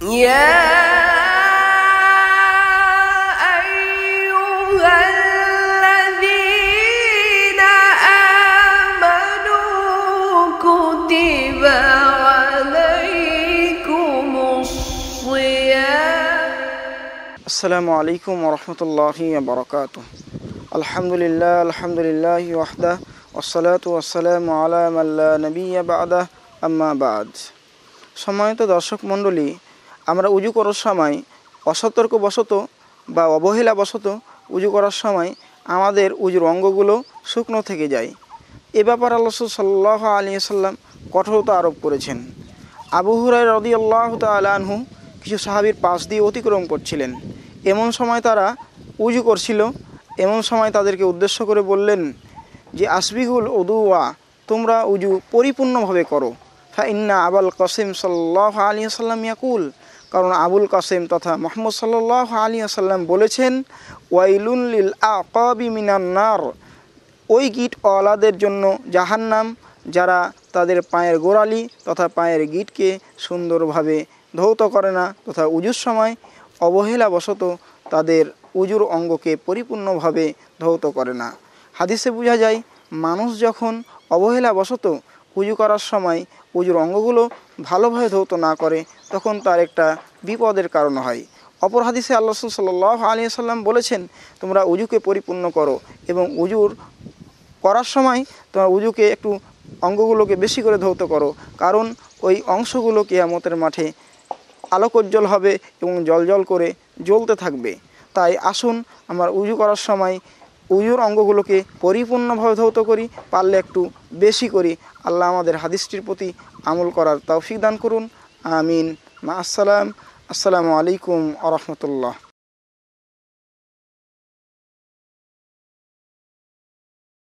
يا السلام عليكم ورحمة الله وبركاته الحمد لله الحمد لله وحده والصلاة والسلام على من لا نبي بعده أما بعد সম্মানিত দর্শক মণ্ডলী আমরা উজু করার সময় অসতর্কবশত বা অবহেলাবশত উজু করার সময় আমাদের উজুর অঙ্গগুলো শুকনো থেকে যায় এ ব্যাপার আল্লাহ সাল্লাহ আলী সাল্লাম কঠোরতা আরোপ করেছেন আবু হুরাই রদি আল্লাহ তালাহু কিছু সাহাবির পাশ দিয়ে অতিক্রম করছিলেন এমন সময় তারা উজু করছিল এমন সময় তাদেরকে উদ্দেশ্য করে বললেন যে আসবিগুল ওদুয়া তোমরা উজু পরিপূর্ণভাবে করো ফাইন্না আবুল কাসিম সাল্লাহ আলী আসাল্লাম ইয়াকুল কারণ আবুল কাসিম তথা মোহাম্মদ সাল্লাহ আলী আসাল্লাম বলেছেন ওয়াইলুল্লিল আকাবি মিনান্নার ওই গিট অলাদের জন্য জাহান্নাম যারা তাদের পায়ের গোড়ালি তথা পায়ের গিটকে সুন্দরভাবে ধৌত করে না তথা উজুর সময় অবহেলাবশত তাদের উজুর অঙ্গকে পরিপূর্ণভাবে ধৌত করে না হাদিসে বোঝা যায় মানুষ যখন অবহেলাবশত উজু করার সময় উজুর অঙ্গগুলো ভালোভাবে ধৌত না করে তখন তার একটা বিপদের কারণ হয় অপর হাদিসে আল্লাহ সাল্লাহ আলী সাল্লাম বলেছেন তোমরা উজুকে পরিপূর্ণ করো এবং উজুর করার সময় তোমরা উজুকে একটু অঙ্গগুলোকে বেশি করে ধৌত করো কারণ ওই অংশগুলো কেয়ামতের মাঠে আলোকোজ্জ্বল হবে এবং জলজল করে জ্বলতে থাকবে তাই আসুন আমার উজু করার সময় উজুর অঙ্গগুলোকে পরিপূর্ণভাবে ধৌত করি পারলে একটু বেশি করি আল্লাহ আমাদের হাদিসটির প্রতি আমল করার তৌফিক দান করুন আমিন মা আসসালাম আসসালামু আলাইকুম আ রহমতুল্লাহ